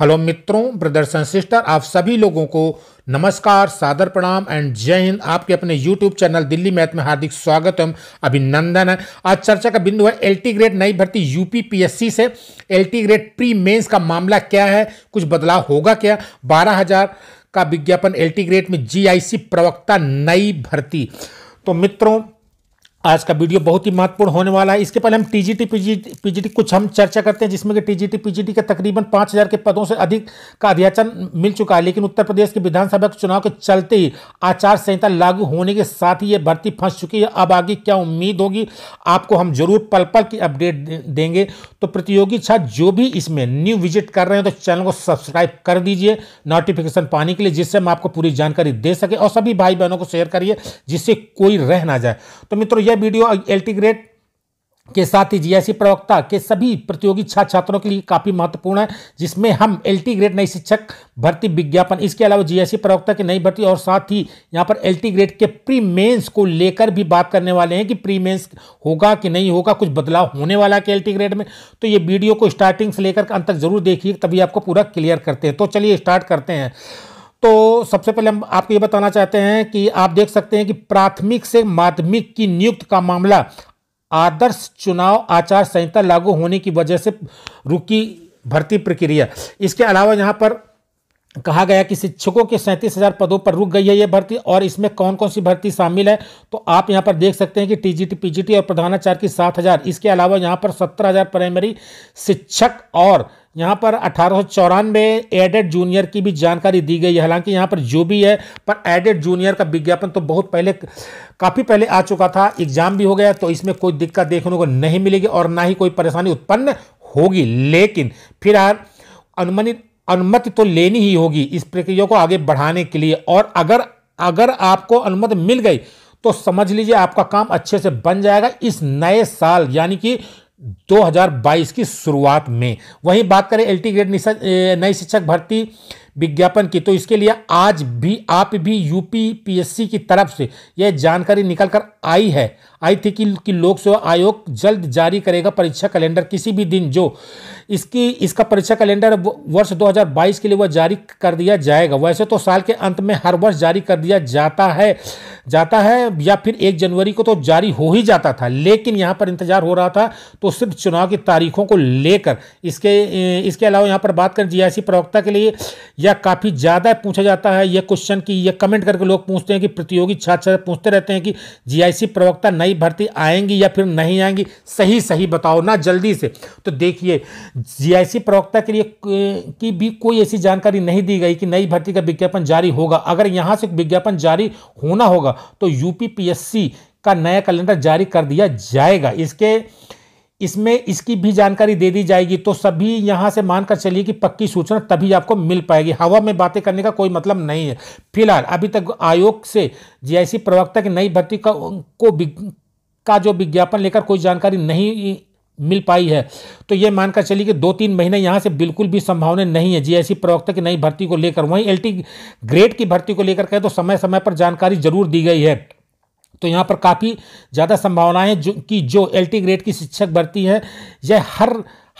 hello मित्रों brothers and sister आप सभी लोगों को नमस्कार सादर प्रणाम एंड जय हिंद आपके अपने यूट्यूब चैनल दिल्ली मैथ में हार्दिक स्वागत एवं अभिनंदन है आज चर्चा का बिंदु है एलटी ग्रेड नई भर्ती यूपी सी से एलटी ग्रेड प्री मेंस का मामला क्या है कुछ बदलाव होगा क्या बारह हजार का विज्ञापन टी ग्रेड में सी प्रवक्ता नई भर्ती तो मित्रों आज का वीडियो बहुत ही महत्वपूर्ण होने वाला है इसके पहले हम टीजीटी पीजीटी पीजीटी कुछ हम चर्चा करते हैं जिसमें कि टीजीटी पीजीटी के तकरीबन पांच हज़ार के पदों से अधिक का अध्याचन मिल चुका है लेकिन उत्तर प्रदेश के विधानसभा चुनाव के चलते ही आचार संहिता लागू होने के साथ ही ये भर्ती फंस चुकी है अब आगे क्या उम्मीद होगी आपको हम जरूर पल पल की अपडेट देंगे तो प्रतियोगी छात्र जो भी इसमें न्यू विजिट कर रहे हैं तो चैनल को सब्सक्राइब कर दीजिए नोटिफिकेशन पाने के लिए जिससे हम आपको पूरी जानकारी दे सके और सभी भाई बहनों को शेयर करिए जिससे कोई रह ना जाए तो मित्रों यह वीडियो एल्टीग्रेट के साथ ही जीआईसी प्रवक्ता के सभी प्रतियोगी छात्र छात्रों के लिए काफ़ी महत्वपूर्ण है जिसमें हम एलटी ग्रेड नई शिक्षक भर्ती विज्ञापन इसके अलावा जीआईसी प्रवक्ता की नई भर्ती और साथ ही यहां पर एलटी ग्रेड के प्री मेंस को लेकर भी बात करने वाले हैं कि प्री मेंस होगा कि नहीं होगा कुछ बदलाव होने वाला है कि एल ग्रेड में तो ये वीडियो को स्टार्टिंग से लेकर अंत तक जरूर देखिए तभी आपको पूरा क्लियर करते हैं तो चलिए स्टार्ट करते हैं तो सबसे पहले हम आपको ये बताना चाहते हैं कि आप देख सकते हैं कि प्राथमिक से माध्यमिक की नियुक्त का मामला आदर्श चुनाव आचार संहिता लागू होने की वजह से रुकी भर्ती प्रक्रिया इसके अलावा यहाँ पर कहा गया कि शिक्षकों के सैंतीस हज़ार पदों पर रुक गई है ये भर्ती और इसमें कौन कौन सी भर्ती शामिल है तो आप यहाँ पर देख सकते हैं कि टीजीटी पीजीटी और प्रधानाचार्य की सात हज़ार इसके अलावा यहाँ पर सत्तर हज़ार प्राइमरी शिक्षक और यहाँ पर अठारह सौ एडेड जूनियर की भी जानकारी दी गई है हालांकि यहाँ पर जो भी है पर एडेड जूनियर का विज्ञापन तो बहुत पहले काफ़ी पहले आ चुका था एग्जाम भी हो गया तो इसमें कोई दिक्कत देखने को नहीं मिलेगी और ना ही कोई परेशानी उत्पन्न होगी लेकिन फिर अनुमानित अनुमति तो लेनी ही होगी इस प्रक्रिया को आगे बढ़ाने के लिए और अगर अगर आपको अनुमति मिल गई तो समझ लीजिए आपका काम अच्छे से बन जाएगा इस नए साल यानी कि 2022 की शुरुआत में वहीं बात करें एल ग्रेड नई शिक्षक भर्ती विज्ञापन की तो इसके लिए आज भी आप भी यूपी पीएससी की तरफ से यह जानकारी निकल कर आई है आई थी कि, कि लोक सेवा आयोग जल्द जारी करेगा परीक्षा कैलेंडर किसी भी दिन जो इसकी इसका परीक्षा कैलेंडर वर्ष 2022 के लिए वह जारी कर दिया जाएगा वैसे तो साल के अंत में हर वर्ष जारी कर दिया जाता है जाता है या फिर एक जनवरी को तो जारी हो ही जाता था लेकिन यहाँ पर इंतजार हो रहा था तो सिर्फ चुनाव की तारीखों को लेकर इसके इसके अलावा यहाँ पर बात करें जी प्रवक्ता के लिए यह काफ़ी ज़्यादा पूछा जाता है यह क्वेश्चन कि यह कमेंट करके लोग पूछते हैं कि प्रतियोगी छात्र पूछते रहते हैं कि जी प्रवक्ता नई नई भर्ती आएंगी या फिर नहीं आएंगी सही सही बताओ ना जल्दी से तो देखिए जीआईसी प्रवक्ता के लिए की भी कोई ऐसी जानकारी नहीं दी गई कि नई भर्ती का विज्ञापन जारी होगा अगर यहाँ से विज्ञापन जारी होना होगा तो यूपीपीएससी का नया कैलेंडर जारी कर दिया जाएगा इसके इसमें इसकी भी जानकारी दे दी जाएगी तो सभी यहां से मानकर चलिए कि पक्की सूचना तभी आपको मिल पाएगी हवा में बातें करने का कोई मतलब नहीं है फिलहाल अभी तक आयोग से जीआईसी प्रवक्ता की नई भर्ती का को का जो विज्ञापन लेकर कोई जानकारी नहीं मिल पाई है तो ये मानकर चलिए कि दो तीन महीने यहाँ से बिल्कुल भी संभावना नहीं है जीएससी प्रवक्ता की नई भर्ती को लेकर वहीं एलटी ग्रेड की भर्ती को लेकर कहें तो समय समय पर जानकारी जरूर दी गई है तो यहाँ पर काफ़ी ज़्यादा संभावनाएं जो कि जो एल ग्रेड की शिक्षक भर्ती है यह हर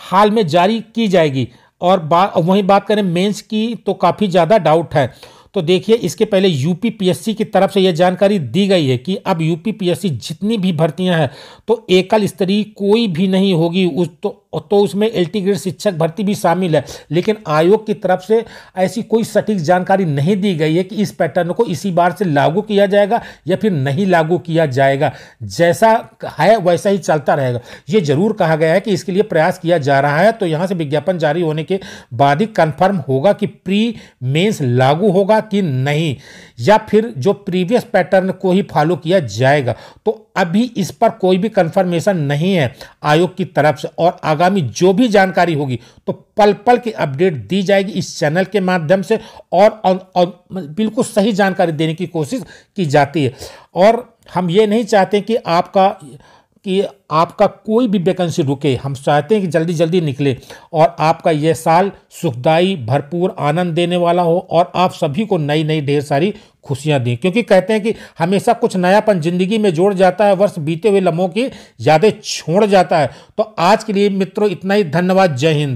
हाल में जारी की जाएगी और बा वहीं बात करें मेंस की तो काफ़ी ज़्यादा डाउट है तो देखिए इसके पहले यूपीपीएससी की तरफ से यह जानकारी दी गई है कि अब यूपीपीएससी जितनी भी भर्तियां हैं तो एकल स्तरीय कोई भी नहीं होगी उस तो और तो उसमें एल ग्रेड शिक्षक भर्ती भी शामिल है लेकिन आयोग की तरफ से ऐसी कोई सटीक जानकारी नहीं दी गई है कि इस पैटर्न को इसी बार से लागू किया जाएगा या फिर नहीं लागू किया जाएगा जैसा है वैसा ही चलता रहेगा ये जरूर कहा गया है कि इसके लिए प्रयास किया जा रहा है तो यहाँ से विज्ञापन जारी होने के बाद ही कन्फर्म होगा कि प्री मेन्स लागू होगा कि नहीं या फिर जो प्रीवियस पैटर्न को ही फॉलो किया जाएगा तो अभी इस पर कोई भी कंफर्मेशन नहीं है आयोग की तरफ से और अगर आगामी जो भी जानकारी होगी तो पल पल की अपडेट दी जाएगी इस चैनल के माध्यम से और, बिल्कुल सही जानकारी देने की कोशिश की जाती है और हम ये नहीं चाहते कि आपका कि आपका कोई भी वैकेंसी रुके हम चाहते हैं कि जल्दी जल्दी निकले और आपका यह साल सुखदाई भरपूर आनंद देने वाला हो और आप सभी को नई नई ढेर सारी खुशियां दें क्योंकि कहते हैं कि हमेशा कुछ नयापन जिंदगी में जोड़ जाता है वर्ष बीते हुए लम्हों की यादें छोड़ जाता है तो आज के लिए मित्रों इतना ही धन्यवाद जय हिंद